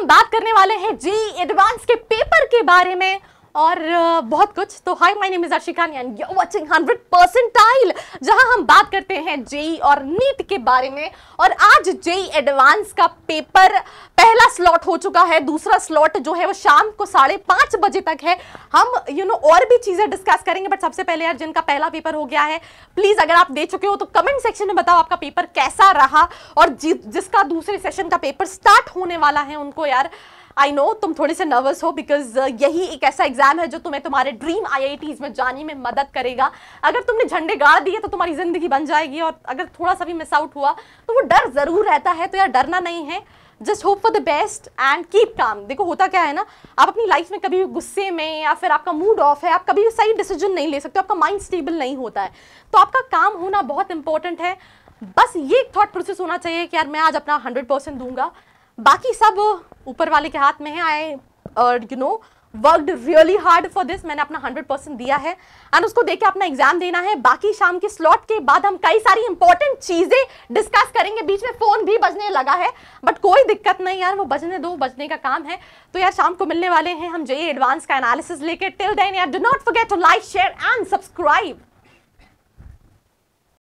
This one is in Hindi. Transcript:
हम बात करने वाले हैं जी एडवांस के पेपर के बारे में और बहुत कुछ तो हाय माय नेम इज आशिकान एंड यू वाचिंग 100 परसेंटाइल जहां हम बात करते हैं जेई और नीट के बारे में और आज जेई एडवांस का पेपर पहला स्लॉट हो चुका है दूसरा स्लॉट जो है वो शाम को साढ़े पाँच बजे तक है हम यू you नो know, और भी चीज़ें डिस्कस करेंगे बट सबसे पहले यार जिनका पहला पेपर हो गया है प्लीज़ अगर आप दे चुके हो तो कमेंट सेक्शन में बताओ आपका पेपर कैसा रहा और जिसका दूसरे सेशन का पेपर स्टार्ट होने वाला है उनको यार आई नो तुम थोड़े से नर्वस हो बिकॉज uh, यही एक ऐसा एग्जाम है जो तुम्हें तुम्हारे ड्रीम आई में जाने में मदद करेगा अगर तुमने झंडे गाड़ दिए तो तुम्हारी ज़िंदगी बन जाएगी और अगर थोड़ा सा भी मिस आउट हुआ तो वो डर ज़रूर रहता है तो यार डरना नहीं है just hope for the best and keep calm देखो होता क्या है ना आप अपनी लाइफ में कभी गुस्से में या फिर आपका मूड ऑफ है आप कभी भी सही डिसीजन नहीं ले सकते आपका माइंड स्टेबल नहीं होता है तो आपका काम होना बहुत इंपॉर्टेंट है बस ये एक थॉट प्रोसेस होना चाहिए कि यार मैं आज अपना हंड्रेड परसेंट दूंगा बाकी सब ऊपर वाले के हाथ में है I you know worked really hard for this मैंने अपना हंड्रेड परसेंट दिया है एंड उसको देके अपना एग्जाम देना है बाकी शाम के स्लॉट के बाद हम कई सारी इंपॉर्टेंट चीज़ें डिस्कस करेंगे बीच में फ़ोन भी बजने लगा है बट कोई दिक्कत नहीं यार वो बजने दो बजने का काम है तो यार शाम को मिलने वाले हैं हम जो एडवांस का एनालिसिस लेके टिल देन यार do not forget to like share and subscribe